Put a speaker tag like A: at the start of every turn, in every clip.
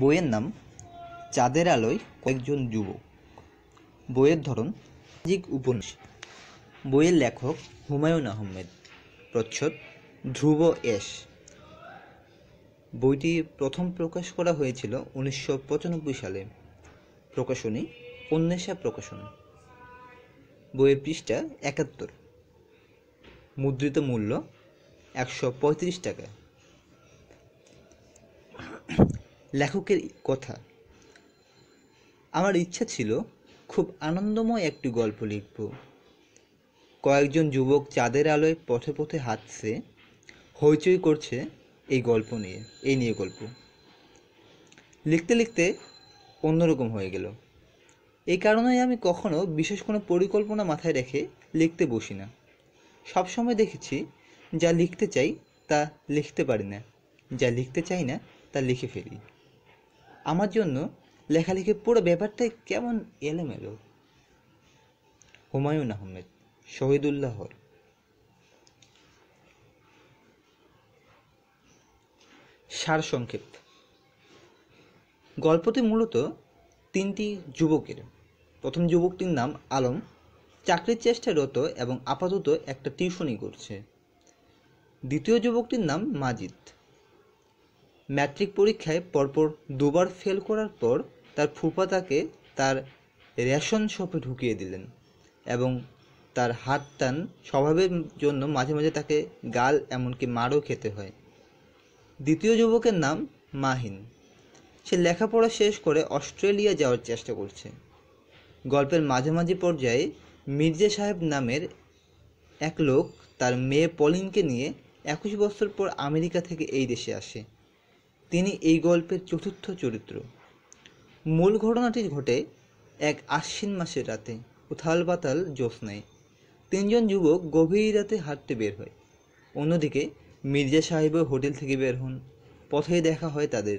A: বইয়ের নাম চাঁদের আলোয় কয়েকজন যুবক বইয়ের ধরন সামাজিক উপন্যাস বইয়ের লেখক হুমায়ুন আহমেদ প্রচ্ছদ ধ্রুব এস বইটি প্রথম প্রকাশ করা হয়েছিল উনিশশো সালে প্রকাশনী অন্বেষা প্রকাশন বইয়ের পৃষ্ঠা একাত্তর মুদ্রিত মূল্য একশো টাকা লেখকের কথা আমার ইচ্ছা ছিল খুব আনন্দময় একটি গল্প লিখব কয়েকজন যুবক চাঁদের আলোয় পথে পথে হাঁটছে হইচই করছে এই গল্প নিয়ে এই নিয়ে গল্প লিখতে লিখতে অন্যরকম হয়ে গেল এই কারণেই আমি কখনো বিশেষ কোনো পরিকল্পনা মাথায় রেখে লিখতে বসি না সবসময় দেখেছি যা লিখতে চাই তা লিখতে পারি না যা লিখতে চাই না তা লিখে ফেলি আমার জন্য লেখালেখি পুরো ব্যাপারটাই কেমন এলোমেলো হুমায়ুন আহমেদ শহীদুল্লাহ সার সারসংক্ষেপ গল্পটি মূলত তিনটি যুবকের প্রথম যুবকটির নাম আলম চাকরির চেষ্টায় রত এবং আপাতত একটা টিউশনি করছে দ্বিতীয় যুবকটির নাম মাজিদ ম্যাট্রিক পরীক্ষায় পরপর দুবার ফেল করার পর তার ফুফা তাকে তার রেশন শপে ঢুকিয়ে দিলেন এবং তার হাত টান স্বভাবের জন্য মাঝে মাঝে তাকে গাল এমনকি মারও খেতে হয় দ্বিতীয় যুবকের নাম মাহিন সে লেখাপড়া শেষ করে অস্ট্রেলিয়া যাওয়ার চেষ্টা করছে গল্পের মাঝামাঝি পর্যায়ে মির্জা সাহেব নামের এক লোক তার মেয়ে পলিনকে নিয়ে একুশ বছর পর আমেরিকা থেকে এই দেশে আসে তিনি এই গল্পের চতুর্থ চরিত্র মূল ঘটনাটি ঘটে এক আশ্বিন মাসের রাতে উথাল পাতাল জ্যোৎস্নায় তিনজন যুবক গভীর রাতে হাঁটতে বের হয় অন্যদিকে মির্জা সাহেবও হোটেল থেকে বের হন পথেই দেখা হয় তাদের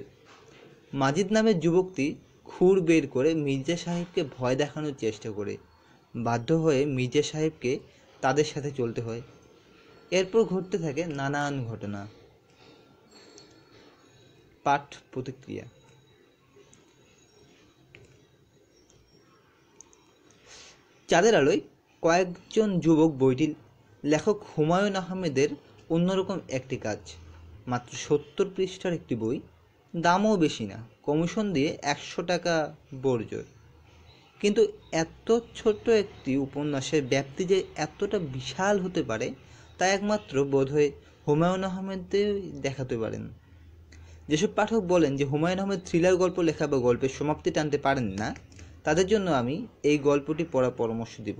A: মাজিদ নামের যুবকটি খুর বের করে মির্জা সাহেবকে ভয় দেখানোর চেষ্টা করে বাধ্য হয়ে মির্জা সাহেবকে তাদের সাথে চলতে হয় এরপর ঘটতে থাকে নানান ঘটনা পাঠ প্রতিক্রিয়া চাঁদের আলোয় কয়েকজন যুবক বইটির লেখক হুমায়ুন আহমেদের অন্যরকম একটি কাজ মাত্র সত্তর পৃষ্ঠার একটি বই দামও বেশি না কমিশন দিয়ে একশো টাকা বর্জর কিন্তু এত ছোট একটি উপন্যাসের ব্যাপ্তি যে এতটা বিশাল হতে পারে তা একমাত্র বোধহয় হুমায়ুন আহমেদই দেখাতে পারেন যেসব পাঠক বলেন যে হুমায়ুন আহমেদ থ্রিলার গল্প লেখা বা গল্পের সমাপ্তি টানতে পারেন না তাদের জন্য আমি এই গল্পটি পড়ার পরামর্শ দেব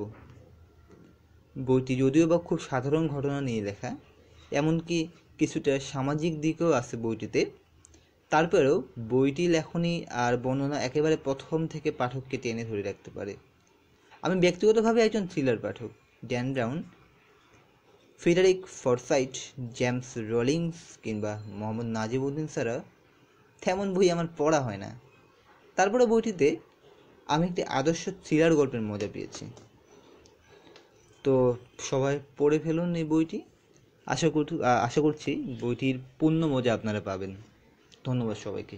A: বইটি যদিও বা খুব সাধারণ ঘটনা নিয়ে লেখা এমনকি কিছুটা সামাজিক দিকও আছে বইটিতে তারপরেও বইটি লেখনি আর বর্ণনা একেবারে প্রথম থেকে পাঠককে টেনে ধরে রাখতে পারে আমি ব্যক্তিগতভাবে একজন থ্রিলার পাঠক Dan Brown Frederick Forsyth James Rollins কিংবা মোহাম্মদ নাজিবউদ্দিন সারা তেমন বই আমার পড়া হয় না তারপরে বইটিতে আমি একটি আদর্শ থ্রিলার গল্পের মজা পেয়েছি তো সবাই পড়ে ফেলুন এই বইটি আশা করছি আশা করছি বইটির পূর্ণ মজা আপনারা পাবেন ধন্যবাদ সবাইকে